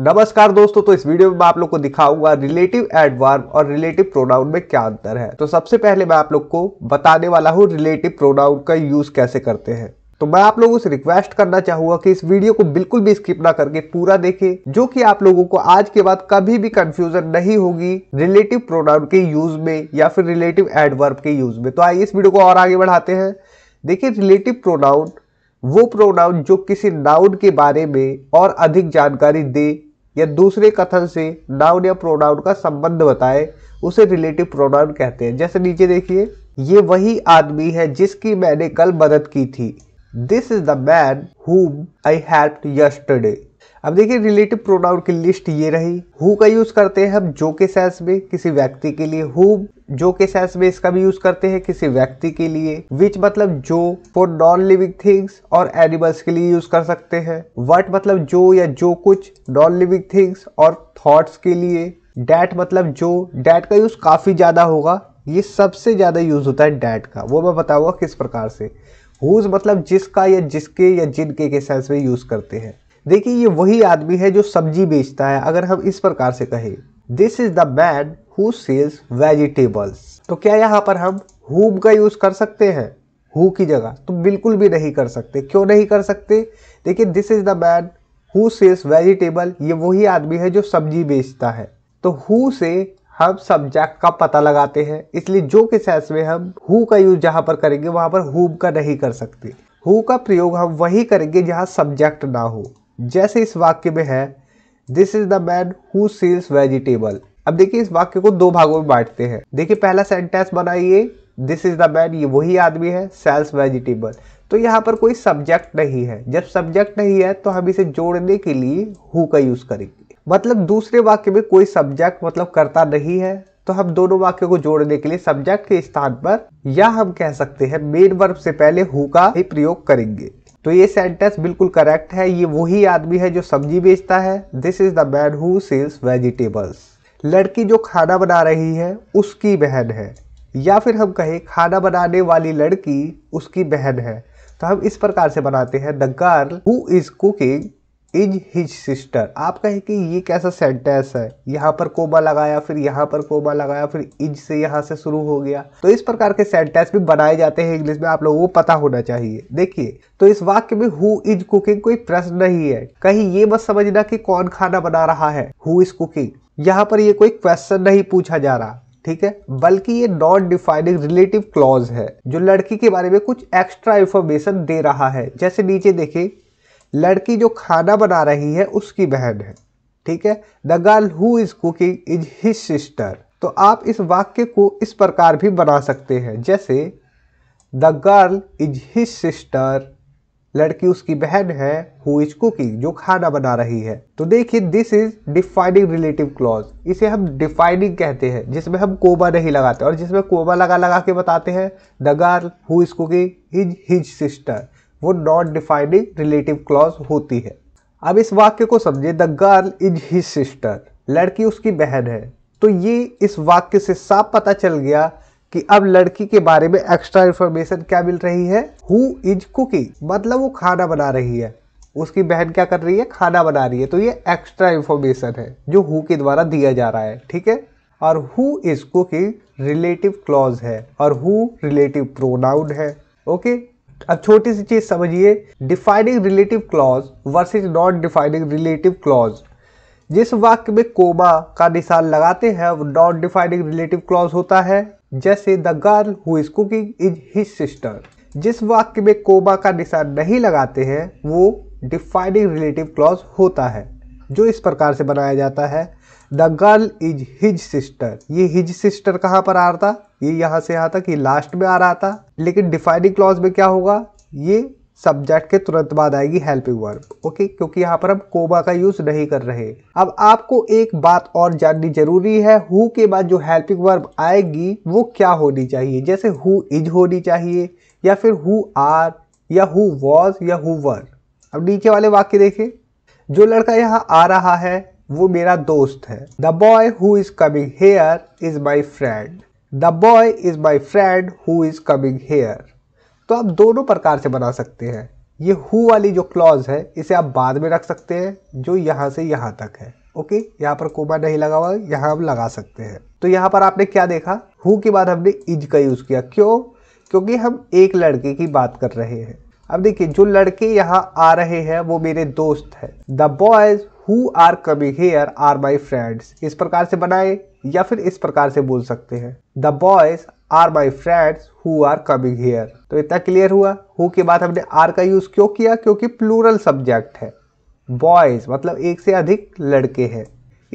नमस्कार दोस्तों तो इस वीडियो में मैं आप लोग को दिखाऊंगा रिलेटिव एडवर्ब और रिलेटिव प्रोनाउन में क्या अंतर है तो सबसे पहले मैं आप लोग को बताने वाला हूँ रिलेटिव प्रोनाउन का यूज कैसे करते हैं तो मैं आप लोगों से रिक्वेस्ट करना चाहूंगा कि इस वीडियो को बिल्कुल भी स्किप ना करके पूरा देखें जो कि आप लोगों को आज के बाद कभी भी कंफ्यूजन नहीं होगी रिलेटिव प्रोनाउन के यूज में या फिर रिलेटिव एडवर्ब के यूज में तो आइए इस वीडियो को और आगे बढ़ाते हैं देखिए रिलेटिव प्रोनाउन वो प्रोनाउन जो किसी नाउन के बारे में और अधिक जानकारी दे या दूसरे कथन से नाउन या प्रोनाउन का संबंध बताए उसे रिलेटिव प्रोनाउन कहते हैं जैसे नीचे देखिए ये वही आदमी है जिसकी मैंने कल मदद की थी दिस इज द मैन हुम आई हेल्प यस्टरडे अब देखिए रिलेटिव प्रोनाउन की लिस्ट ये रही हु का यूज करते हैं हम जो के सेंस में किसी व्यक्ति के लिए हु जो के सेंस में इसका भी यूज करते हैं किसी व्यक्ति के लिए विच मतलब जो फॉर नॉन लिविंग थिंग्स और एनिमल्स के लिए यूज कर सकते हैं वट मतलब जो या जो कुछ नॉन लिविंग थिंग्स और थॉट्स के लिए डैट मतलब जो डैट का यूज काफी ज्यादा होगा ये सबसे ज्यादा यूज होता है डैट का वो मैं बताऊंगा किस प्रकार से हुज मतलब जिसका या जिसके या जिनके के सेंस में यूज करते हैं देखिए ये वही आदमी है जो सब्जी बेचता है अगर हम इस प्रकार से कहें this is the man who sells vegetables तो क्या यहाँ पर हम हुम का यूज कर सकते हैं हु की जगह तो बिल्कुल भी नहीं कर सकते क्यों नहीं कर सकते देखिए this is the man who sells vegetable ये वही आदमी है जो सब्जी बेचता है तो हु से हम सब्जेक्ट का पता लगाते हैं इसलिए जो के सेंस में हम हु का यूज जहाँ पर करेंगे वहां पर हुम का नहीं कर सकते हु का प्रयोग हम वही करेंगे जहाँ सब्जेक्ट ना हो जैसे इस वाक्य में है this is the man who sells vegetable अब देखिए इस वाक्य को दो भागों में बांटते हैं देखिए पहला सेंटेंस बनाइए दिस इज द मैन ये वही आदमी है सेल्स वेजिटेबल तो यहाँ पर कोई सब्जेक्ट नहीं है जब सब्जेक्ट नहीं है तो हम इसे जोड़ने के लिए हु का यूज करेंगे मतलब दूसरे वाक्य में कोई सब्जेक्ट मतलब करता नहीं है तो हम दोनों वाक्य को जोड़ने के लिए सब्जेक्ट के स्थान पर या हम कह सकते हैं मेन वर्ब से पहले हु का ही प्रयोग करेंगे तो ये सेंटेंस बिल्कुल करेक्ट है ये वही आदमी है जो सब्जी बेचता है this is the man who sells vegetables लड़की जो खाना बना रही है उसकी बहन है या फिर हम कहें खाना बनाने वाली लड़की उसकी बहन है तो हम इस प्रकार से बनाते हैं the girl who is cooking is his sister आप कहें कि ये कैसा सेंटेंस है यहाँ पर कोबा लगाया फिर यहाँ पर कोबा लगाया फिर इज से यहाँ से शुरू हो गया तो इस प्रकार के सेंटेंस भी बनाए जाते हैं इंग्लिश में आप लोगों को पता होना चाहिए देखिए तो इस वाक्य में हु इज कुकिंग कोई प्रश्न नहीं है कहीं ये मत समझना कि कौन खाना बना रहा है हु इज कुकिंग यहाँ पर ये कोई क्वेश्चन नहीं पूछा जा रहा ठीक है बल्कि ये नॉन डिफाइनिंग रिलेटिव क्लॉज है जो लड़की के बारे में कुछ एक्स्ट्रा इन्फॉर्मेशन दे रहा है जैसे नीचे देखें लड़की जो खाना बना रही है उसकी बहन है ठीक है the girl who is cooking is his sister तो आप इस वाक्य को इस प्रकार भी बना सकते हैं जैसे the girl is his sister लड़की उसकी बहन है हु इज कुकिंग जो खाना बना रही है तो देखिए this is defining relative clause इसे हम डिफाइनिंग कहते हैं जिसमें हम कोमा नहीं लगाते और जिसमें कोमा लगा लगा के बताते हैं the girl who is cooking is his sister वो नॉट डिफाइनिंग रिलेटिव क्लॉज होती है अब इस वाक्य को समझे the girl is his sister लड़की उसकी बहन है तो ये इस वाक्य से साफ पता चल गया कि अब लड़की के बारे में एक्स्ट्रा इन्फॉर्मेशन क्या मिल रही है हु इज कुकिंग मतलब वो खाना बना रही है उसकी बहन क्या कर रही है खाना बना रही है तो ये एक्स्ट्रा इन्फॉर्मेशन है जो हु के द्वारा दिया जा रहा है ठीक है और who is cooking relative clause है और हु रिलेटिव प्रोनाउन है ओके अब छोटी सी चीज समझिए defining relative clause versus non defining relative clause जिस वाक्य में कोमा का निशान लगाते हैं वो नॉन डिफाइनिंग रिलेटिव क्लॉज होता है जैसे the girl who is cooking is his sister जिस वाक्य में कोमा का निशान नहीं लगाते हैं वो डिफाइनिंग रिलेटिव क्लॉज होता है जो इस प्रकार से बनाया जाता है the girl is his sister ये हिज सिस्टर कहाँ पर आ रहा था ये यहाँ से यहाँ तक ये लास्ट में आ रहा था लेकिन डिफाइनिंग क्लॉज में क्या होगा ये सब्जेक्ट के तुरंत बाद आएगी हेल्पिंग वर्ब ओके क्योंकि यहाँ पर हम कोमा का यूज नहीं कर रहे अब आपको एक बात और जाननी जरूरी है हु के बाद जो हेल्पिंग वर्ब आएगी वो क्या होनी चाहिए जैसे हु इज होनी चाहिए या फिर हु आर या हु वॉज या हु वर अब नीचे वाले वाक्य देखे जो लड़का यहाँ आ रहा है वो मेरा दोस्त है the boy who is coming here is my friend the boy is my friend who is coming here तो आप दोनों प्रकार से बना सकते हैं ये हु वाली जो क्लॉज है इसे आप बाद में रख सकते हैं जो यहाँ से यहाँ तक है ओके यहाँ पर कोमा नहीं लगा हुआ यहाँ हम लगा सकते हैं तो यहाँ पर आपने क्या देखा हु के बाद हमने इज का यूज़ किया क्यों क्योंकि हम एक लड़के की बात कर रहे हैं अब देखिए जो लड़के यहाँ आ रहे हैं वो मेरे दोस्त हैं the boys who are coming here are my friends इस प्रकार से बनाए या फिर इस प्रकार से बोल सकते हैं the boys are my friends who are coming here तो इतना क्लियर हुआ हु के बाद हमने आर का यूज क्यों किया क्योंकि प्लूरल सब्जेक्ट है बॉयज मतलब एक से अधिक लड़के हैं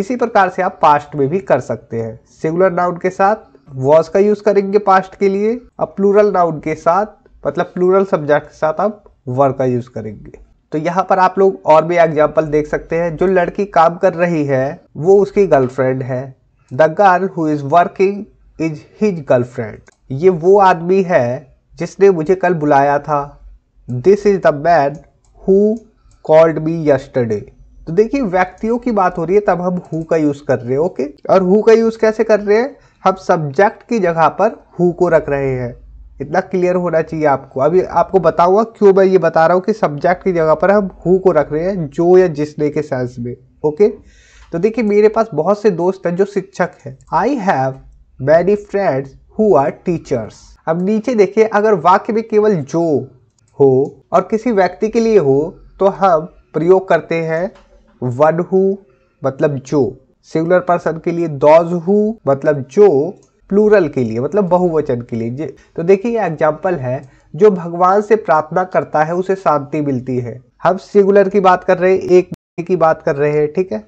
इसी प्रकार से आप पास्ट में भी कर सकते हैं सिंगुलर नाउन के साथ वॉज का यूज करेंगे पास्ट के लिए अब प्लूरल नाउन के साथ मतलब प्लूरल सब्जेक्ट के साथ आप वर का यूज करेंगे तो यहाँ पर आप लोग और भी एग्जाम्पल देख सकते हैं जो लड़की काम कर रही है वो उसकी गर्लफ्रेंड है the girl who is working is his girlfriend ये वो आदमी है जिसने मुझे कल बुलाया था this is the man who called me yesterday तो देखिए व्यक्तियों की बात हो रही है तब हम हु का यूज़ कर रहे हैं ओके और हु का यूज़ कैसे कर रहे हैं हम सब्जेक्ट की जगह पर हु को रख रहे हैं इतना क्लियर होना चाहिए आपको अभी आपको बताऊंगा क्यों मैं ये बता रहा हूँ कि सब्जेक्ट की जगह पर हम हु को रख रहे हैं जो या जिसने के सेंस में ओके तो देखिए मेरे पास बहुत से दोस्त हैं जो शिक्षक हैं I have many friends who are teachers अब नीचे देखिए अगर वाक्य में केवल जो हो और किसी व्यक्ति के लिए हो तो हम प्रयोग करते हैं वन हु मतलब जो सिंगुलर पर्सन के लिए दौज हु मतलब जो प्लूरल के लिए मतलब बहुवचन के लिए तो देखिए एग्जाम्पल है जो भगवान से प्रार्थना करता है उसे शांति मिलती है हम सिंगुलर की बात कर रहे हैं एक की बात कर रहे हैं ठीक है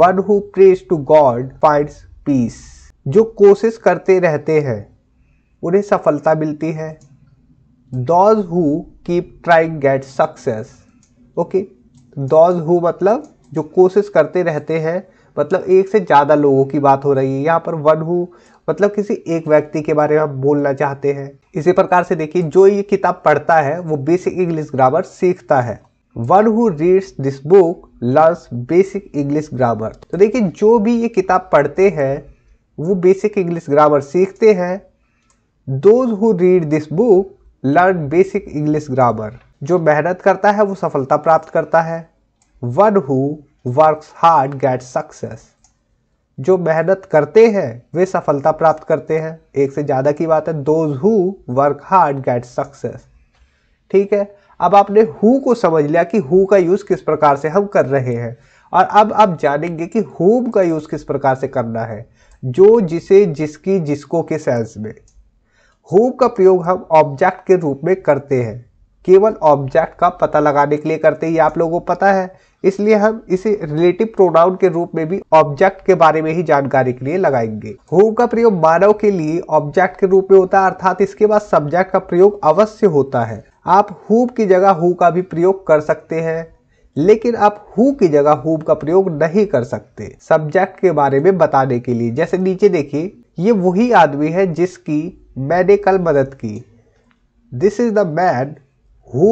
one who prays to god find peace जो कोशिश करते रहते हैं उन्हें सफलता मिलती है those who keep trying get success okay those who मतलब जो कोशिश करते रहते हैं मतलब एक से ज़्यादा लोगों की बात हो रही है यहाँ पर वन हु मतलब किसी एक व्यक्ति के बारे में बोलना चाहते हैं इसी प्रकार से देखिए जो ये किताब पढ़ता है वो बेसिक इंग्लिश ग्रामर सीखता है one who reads this book learns basic English grammar तो देखिए जो भी ये किताब पढ़ते हैं वो बेसिक इंग्लिश ग्रामर सीखते हैं those who read this book learn basic English grammar जो मेहनत करता है वो सफलता प्राप्त करता है one who works hard get success जो मेहनत करते हैं वे सफलता प्राप्त करते हैं एक से ज़्यादा की बात है those who work hard get success ठीक है अब आपने हु को समझ लिया कि हु का यूज़ किस प्रकार से हम कर रहे हैं और अब आप जानेंगे कि हुम का यूज़ किस प्रकार से करना है जो जिसे जिसकी जिसको के सेंस में हुम का प्रयोग हम ऑब्जेक्ट के रूप में करते हैं केवल ऑब्जेक्ट का पता लगाने के लिए करते हैं ये आप लोगों को पता है इसलिए हम इसे रिलेटिव प्रोनाउन के रूप में भी ऑब्जेक्ट के बारे में ही जानकारी के लिए लगाएंगे हु का प्रयोग मानव के लिए ऑब्जेक्ट के रूप में होता है अर्थात इसके बाद सब्जेक्ट का प्रयोग अवश्य होता है आप हुब की जगह हु का भी प्रयोग कर सकते हैं लेकिन आप हु की जगह हुब का प्रयोग नहीं कर सकते सब्जेक्ट के बारे में बताने के लिए जैसे नीचे देखिए ये वही आदमी है जिसकी मैंने कल मदद की this is the man who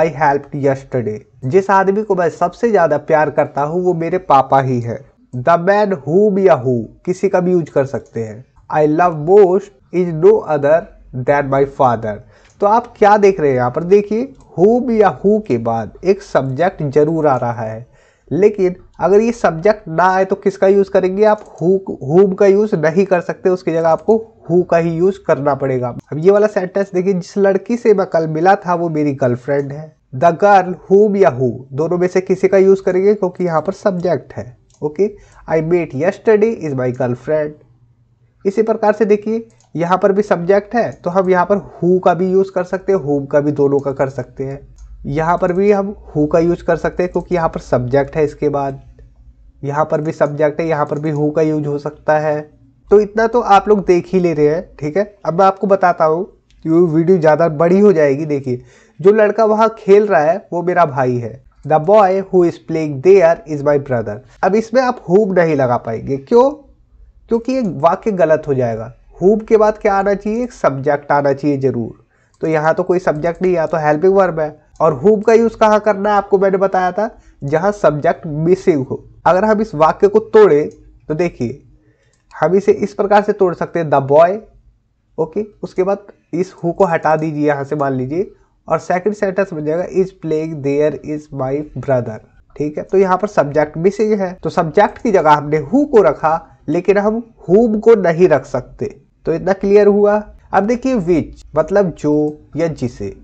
I help yesterday जिस आदमी को मैं सबसे ज़्यादा प्यार करता हूँ वो मेरे पापा ही है द मैन हुम या हु किसी का भी यूज कर सकते हैं I love most is no other than my father तो आप क्या देख रहे हैं यहाँ पर देखिए हुम या हु के बाद एक सब्जेक्ट जरूर आ रहा है लेकिन अगर ये सब्जेक्ट ना आए तो किसका यूज़ करेंगे आप हु हुम का यूज़ नहीं कर सकते उसकी जगह आपको हु का ही यूज़ करना पड़ेगा अब ये वाला सेंटेंस देखिए जिस लड़की से मैं कल मिला था वो मेरी गर्लफ्रेंड है द गर्ल हुम या हु दोनों में से किसी का यूज़ करेंगे क्योंकि यहाँ पर सब्जेक्ट है okay I met yesterday is my girlfriend इसी प्रकार से देखिए यहाँ पर भी सब्जेक्ट है तो हम यहाँ पर हु का भी यूज़ कर सकते हैं हुम का भी दोनों का कर सकते हैं यहाँ पर भी हम हु का यूज़ कर सकते हैं क्योंकि यहाँ पर सब्जेक्ट है इसके बाद यहाँ पर भी सब्जेक्ट है यहाँ पर भी हु का यूज हो सकता है तो इतना तो आप लोग देख ही ले रहे हैं ठीक है अब मैं आपको बताता हूँ कि वीडियो ज़्यादा बड़ी हो जाएगी देखिए जो लड़का वहाँ खेल रहा है वो मेरा भाई है the boy who is playing there is my brother अब इसमें आप हुब नहीं लगा पाएंगे क्यों क्योंकि ये वाक्य गलत हो जाएगा हुब के बाद क्या आना चाहिए एक सब्जेक्ट आना चाहिए ज़रूर तो यहाँ तो कोई सब्जेक्ट नहीं यहाँ तो हेल्पिंग वर्ब है और हुब का यूज़ कहाँ करना है आपको मैंने बताया था जहाँ सब्जेक्ट मिसिंग हो अगर हम इस वाक्य को तोड़े तो देखिए हम इसे इस प्रकार से तोड़ सकते हैं द बॉय ओके उसके बाद इस हु को हटा दीजिए यहाँ से मान लीजिए और सेकंड सेंटेंस बन जाएगा is playing there is my brother ठीक है तो यहाँ पर सब्जेक्ट मिसिंग है तो सब्जेक्ट की जगह हमने हु को रखा लेकिन हम हुम को नहीं रख सकते तो इतना क्लियर हुआ अब देखिए विच मतलब जो या जिसे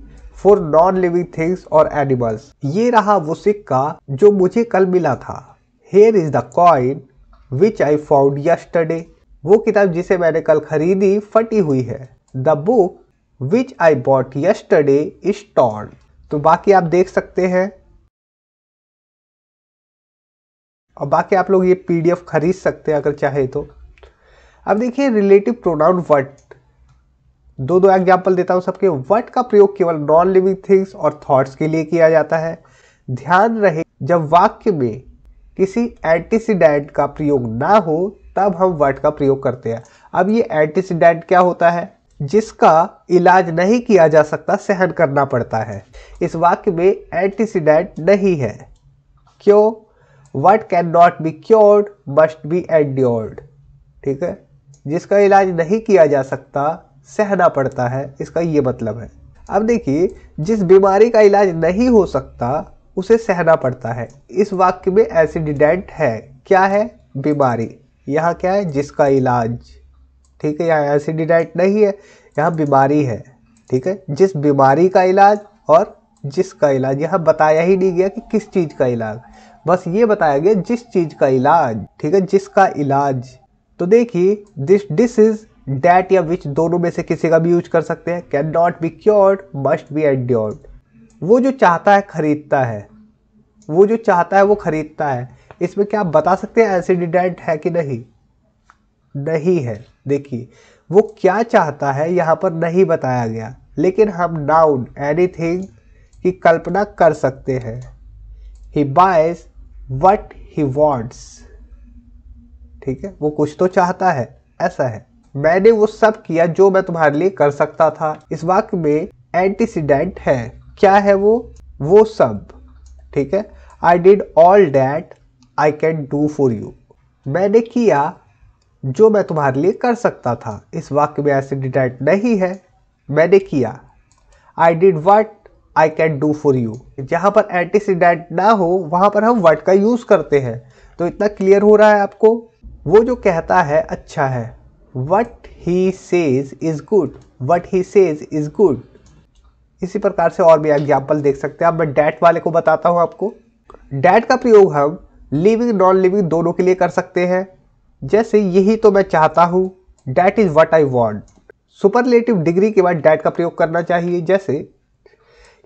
फॉर नॉन लिविंग थिंग्स और एनिमल्स ये रहा वो सिक्का जो मुझे कल मिला था here is the coin which I found yesterday वो किताब जिसे मैंने कल खरीदी फटी हुई है the book which I bought yesterday is torn तो बाकी आप देख सकते हैं और बाकी आप लोग ये पीडीएफ खरीद सकते हैं अगर चाहे तो अब देखिए रिलेटिव प्रोनाउन वट दो दो एग्जाम्पल देता हूं सबके वट का प्रयोग केवल नॉन लिविंग थिंग्स और थॉट्स के लिए किया जाता है ध्यान रहे जब वाक्य में किसी एंटीसीडेंट का प्रयोग ना हो तब हम वर्ड का प्रयोग करते हैं अब ये एंटीसीडेंट क्या होता है जिसका इलाज नहीं किया जा सकता सहन करना पड़ता है इस वाक्य में एंटीसीडेंट नहीं है क्यों what can not be cured must be endured ठीक है जिसका इलाज नहीं किया जा सकता सहना पड़ता है इसका ये मतलब है अब देखिए जिस बीमारी का इलाज नहीं हो सकता उसे सहना पड़ता है इस वाक्य में एसिडिडेंट है क्या है बीमारी यहाँ क्या है जिसका इलाज ठीक है यहाँ एसिडिडेंट नहीं है यहाँ बीमारी है ठीक है जिस बीमारी का इलाज और जिसका इलाज यहाँ बताया ही नहीं गया कि किस चीज़ का इलाज बस ये बताया गया जिस चीज़ का इलाज ठीक है जिसका इलाज तो देखिए दिस डिस इज डैट या विच दोनों में से किसी का भी यूज कर सकते हैं can not be cured must be endured वो जो चाहता है खरीदता है वो जो चाहता है वो खरीदता है इसमें क्या आप बता सकते हैं एसिडिडेंट है कि नहीं नहीं है देखिए वो क्या चाहता है यहाँ पर नहीं बताया गया लेकिन हम नाउन एनीथिंग की कल्पना कर सकते हैं ही बायस वट ही वॉन्ट्स ठीक है वो कुछ तो चाहता है ऐसा है मैंने वो सब किया जो मैं तुम्हारे लिए कर सकता था इस वाक्य में एंटीसीडेंट है क्या है वो वो सब ठीक है I did all that I can do for you मैंने किया जो मैं तुम्हारे लिए कर सकता था इस वाक्य में ऐसे डिटेक्ट नहीं है मैंने किया I did what I can do for you जहाँ पर एंटीसीडेंट ना हो वहाँ पर हम वट का यूज़ करते हैं तो इतना क्लियर हो रहा है आपको वो जो कहता है अच्छा है what he says is good what he says is good इसी प्रकार से और भी एग्जाम्पल देख सकते हैं अब मैं डैट वाले को बताता हूँ आपको डैट का प्रयोग हम लिविंग नॉन लिविंग दोनों के लिए कर सकते हैं जैसे यही तो मैं चाहता हूँ that is what I want superlative degree के बाद डैट का प्रयोग करना चाहिए जैसे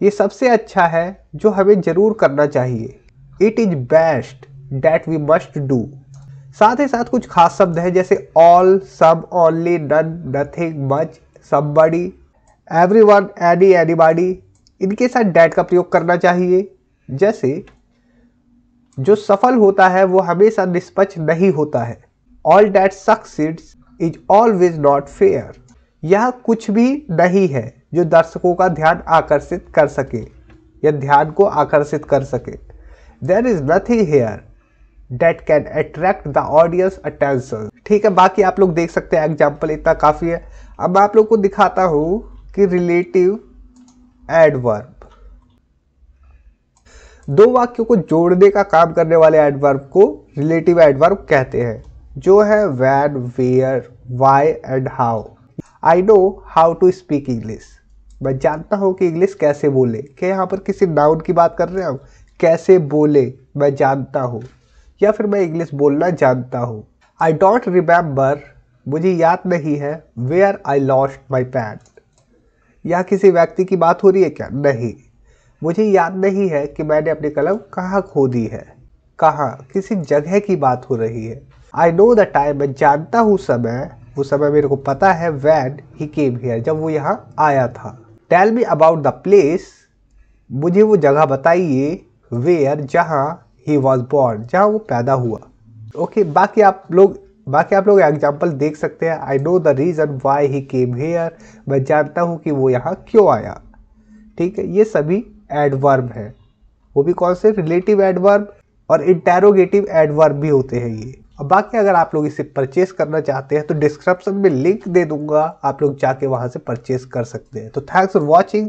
ये सबसे अच्छा है जो हमें ज़रूर करना चाहिए it is best that we must do साथ ही साथ कुछ खास शब्द हैं जैसे ऑल सब ओनली नन नथिंग मच बड़ी एवरी वन एनी एनीबॉडी इनके साथ डैट का प्रयोग करना चाहिए जैसे जो सफल होता है वो हमेशा निष्पक्ष नहीं होता है all that succeeds is always not fair यह कुछ भी नहीं है जो दर्शकों का ध्यान आकर्षित कर सके या ध्यान को आकर्षित कर सके there is nothing here that can attract the audience attention ठीक है बाकी आप लोग देख सकते हैं एग्जाम्पल इतना काफ़ी है अब मैं आप लोग को दिखाता हूँ कि रिलेटिव एडवर्ब दो वाक्यों को जोड़ने का काम करने वाले एडवर्ब को रिलेटिव एडवर्ब कहते हैं जो है when where why and how I know how to speak English मैं जानता हूँ कि इंग्लिश कैसे बोले क्या यहाँ पर किसी नाउन की बात कर रहे हैं हम कैसे बोले मैं जानता हूँ या फिर मैं इंग्लिश बोलना जानता हूँ आई डोंट रिमेम्बर मुझे याद नहीं है where I lost my pant या किसी व्यक्ति की बात हो रही है क्या नहीं मुझे याद नहीं है कि मैंने अपनी कलम कहाँ खो दी है कहाँ किसी जगह की बात हो रही है आई नो द टाइम मैं जानता हूँ समय वो समय मेरे को पता है वैन ही केम हियर जब वो यहाँ आया था tell me about the place मुझे वो जगह बताइए वेयर जहाँ ही वॉज बॉर्न जहाँ वो पैदा हुआ ओके okay, बाकी आप लोग बाकी आप लोग एग्जाम्पल देख सकते हैं I know the reason why he came here मैं जानता हूँ कि वो यहाँ क्यों आया ठीक है ये सभी एडवर्ब है वो भी कौन से रिलेटिव एडवर्ब और इंटेरोगेटिव एडवर्ब भी होते हैं ये और बाकी अगर आप लोग इसे परचेस करना चाहते हैं तो डिस्क्रिप्शन में लिंक दे दूंगा आप लोग जाके वहाँ से परचेस कर सकते हैं तो थैंक्स फॉर वॉचिंग